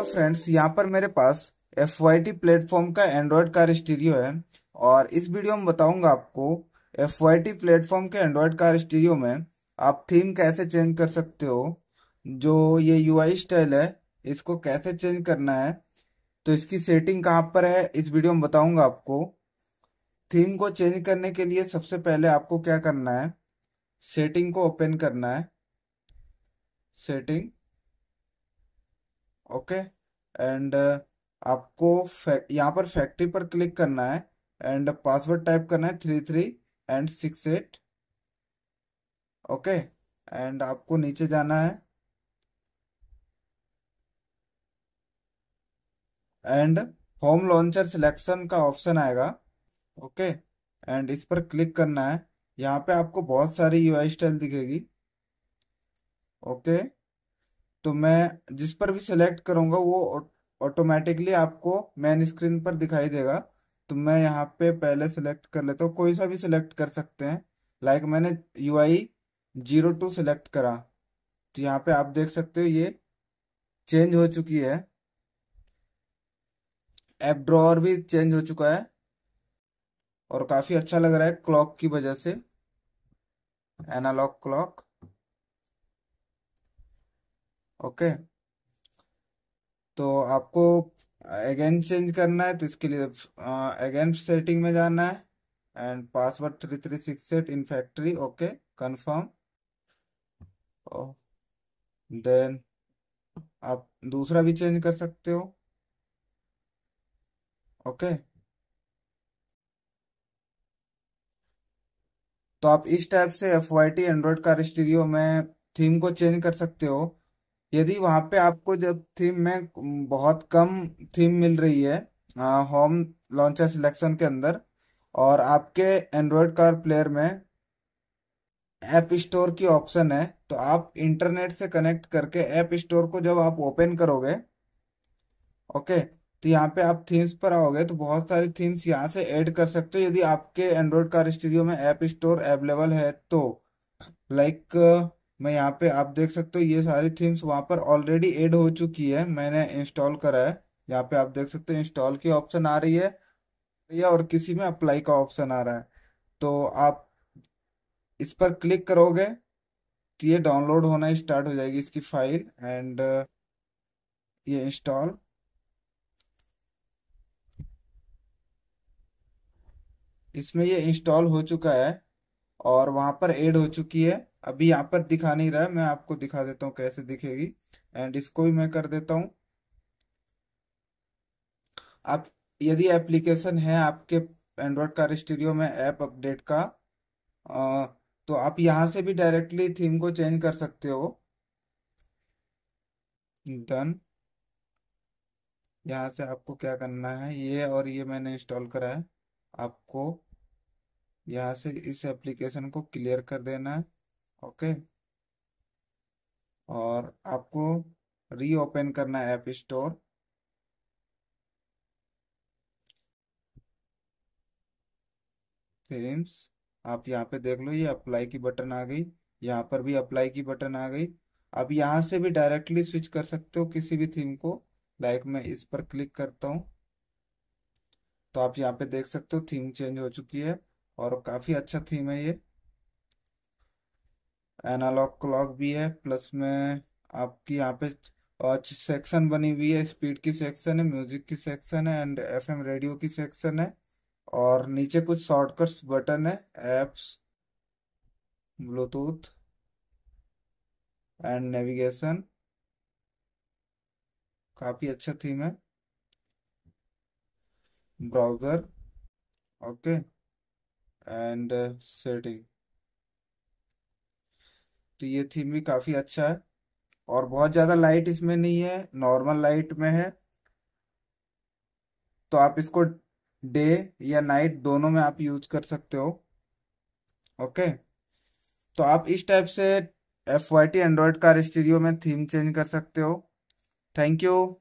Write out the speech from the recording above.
Hello friends यहाँ पर मेरे पास एफ वाई टी प्लेटफॉर्म का एंड्रॉयड कार स्टीरियो है और इस वीडियो में बताऊंगा आपको एफ वाई टी प्लेटफॉर्म के एंड्रॉयड कार स्टीरियो में आप थीम कैसे चेंज कर सकते हो जो ये यू आई स्टाइल है इसको कैसे चेंज करना है तो इसकी सेटिंग कहाँ पर है इस वीडियो में बताऊंगा आपको थीम को चेंज करने के लिए सबसे पहले आपको क्या करना है सेटिंग को ओपन करना है सेटिंग ओके एंड uh, आपको यहाँ पर फैक्ट्री पर क्लिक करना है एंड पासवर्ड टाइप करना है three three and six eight okay and आपको नीचे जाना है एंड होम लॉन्चर सिलेक्शन का ऑप्शन आएगा ओके एंड इस पर क्लिक करना है यहाँ पे आपको बहुत सारी यू आई स्टाइल दिखेगी ओके okay. तो मैं जिस पर भी सेलेक्ट करूंगा वो ऑटोमेटिकली आपको मेन स्क्रीन पर दिखाई देगा तो मैं यहाँ पे पहले सेलेक्ट कर लेता हूँ कोई सा भी सिलेक्ट कर सकते हैं लाइक मैंने U I zero two select करा तो यहाँ पे आप देख सकते हो ये चेंज हो चुकी है एप ड्रॉवर भी चेंज हो चुका है और काफ़ी अच्छा लग रहा है क्लॉक की वजह से एनालॉग क्लॉक ओके तो आपको अगेन चेंज करना है तो इसके लिए अगेन सेटिंग में जाना है and password three three six eight in factory okay confirm then आप दूसरा भी चेंज कर सकते हो ओके okay. तो आप इस टाइप से F Y T Android car stereo में थीम को चेंज कर सकते हो यदि वहाँ पे आपको जब थीम में बहुत कम थीम मिल रही है होम लॉन्चर सिलेक्शन के अंदर और आपके एंड्रॉयड कार प्लेयर में ऐप स्टोर की ऑप्शन है तो आप इंटरनेट से कनेक्ट करके ऐप स्टोर को जब आप ओपन करोगे ओके तो यहाँ पे आप थीम्स पर आओगे तो बहुत सारी थीम्स यहाँ से ऐड कर सकते हो यदि आपके एंड्रॉयड कार स्टूडियो में ऐप स्टोर अवेलेबल है तो लाइक मैं यहाँ पे आप देख सकते हो ये सारी थीम्स वहाँ पर ऑलरेडी एड हो चुकी है मैंने इंस्टॉल करा है यहाँ पे आप देख सकते हो इंस्टॉल की ऑप्शन आ रही है या और किसी में अप्लाई का ऑप्शन आ रहा है तो आप इस पर क्लिक करोगे तो ये डाउनलोड होना स्टार्ट हो जाएगी इसकी फाइल एंड ये इंस्टॉल इसमें ये इंस्टॉल हो चुका है और वहां पर एड हो चुकी है अभी यहाँ पर दिखा नहीं रहा है मैं आपको दिखा देता हूँ कैसे दिखेगी एंड इसको भी मैं कर देता हूँ आप यदि एप्लीकेशन है आपके एंड्रॉयड कार स्टूडियो में ऐप अपडेट का आ, तो आप यहाँ से भी डायरेक्टली थीम को चेंज कर सकते हो डन यहाँ से आपको क्या करना है ये और ये मैंने इंस्टॉल करा है आपको यहाँ से इस एप्लीकेशन को क्लियर कर देना है ओके और आपको रीओपन करना है ऐप स्टोर थीम्स आप यहाँ पे देख लो ये अप्लाई की बटन आ गई यहाँ पर भी अप्लाई की बटन आ गई आप यहाँ से भी डायरेक्टली स्विच कर सकते हो किसी भी थीम को लाइक मैं इस पर क्लिक करता हूँ तो आप यहाँ पे देख सकते हो थीम चेंज हो चुकी है और काफ़ी अच्छा थीम है ये एनालॉग क्लॉक भी है प्लस में आपकी यहाँ पे सेक्शन बनी हुई है स्पीड की सेक्शन है म्यूजिक की सेक्शन है एंड एफएम रेडियो की सेक्शन है और नीचे कुछ शॉर्टकट्स बटन है एप्स ब्लूटूथ एंड नेविगेशन काफ़ी अच्छा थीम है browser okay okay. And setting uh, तो ये थीम भी काफ़ी अच्छा है और बहुत ज़्यादा लाइट इसमें नहीं है नॉर्मल लाइट में है तो आप इसको डे या नाइट दोनों में आप यूज कर सकते हो ओके तो आप इस टाइप से F Y T Android car studio में थीम चेंज कर सकते हो थैंक यू